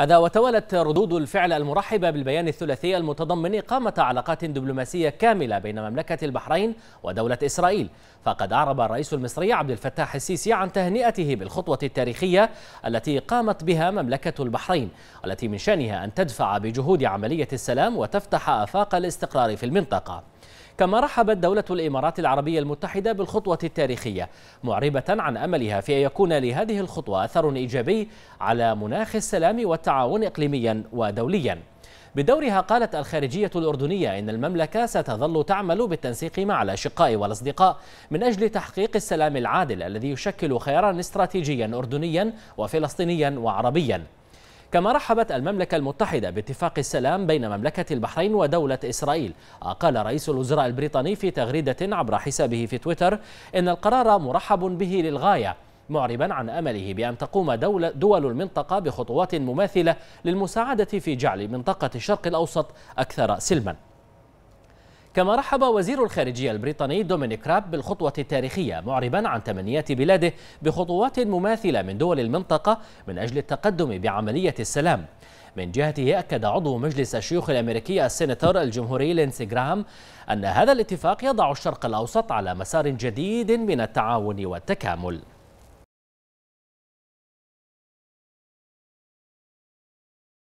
هذا وتوالت ردود الفعل المرحبة بالبيان الثلاثي المتضمن إقامة علاقات دبلوماسية كاملة بين مملكة البحرين ودولة إسرائيل فقد أعرب الرئيس المصري عبد الفتاح السيسي عن تهنئته بالخطوة التاريخية التي قامت بها مملكة البحرين التي من شأنها أن تدفع بجهود عملية السلام وتفتح آفاق الاستقرار في المنطقة كما رحبت دولة الإمارات العربية المتحدة بالخطوة التاريخية معربة عن أملها في أن يكون لهذه الخطوة أثر إيجابي على مناخ السلام والتعاون إقليميا ودوليا بدورها قالت الخارجية الأردنية إن المملكة ستظل تعمل بالتنسيق مع الأشقاء والأصدقاء من أجل تحقيق السلام العادل الذي يشكل خيارا استراتيجيا أردنيا وفلسطينيا وعربيا كما رحبت المملكة المتحدة باتفاق السلام بين مملكة البحرين ودولة إسرائيل قال رئيس الوزراء البريطاني في تغريدة عبر حسابه في تويتر إن القرار مرحب به للغاية معربا عن أمله بأن تقوم دولة دول المنطقة بخطوات مماثلة للمساعدة في جعل منطقة الشرق الأوسط أكثر سلماً كما رحب وزير الخارجية البريطاني دومينيك راب بالخطوة التاريخية معربا عن تمنيات بلاده بخطوات مماثلة من دول المنطقة من أجل التقدم بعملية السلام من جهته أكد عضو مجلس الشيوخ الأمريكي السيناتور الجمهوري لينسي جرام أن هذا الاتفاق يضع الشرق الأوسط على مسار جديد من التعاون والتكامل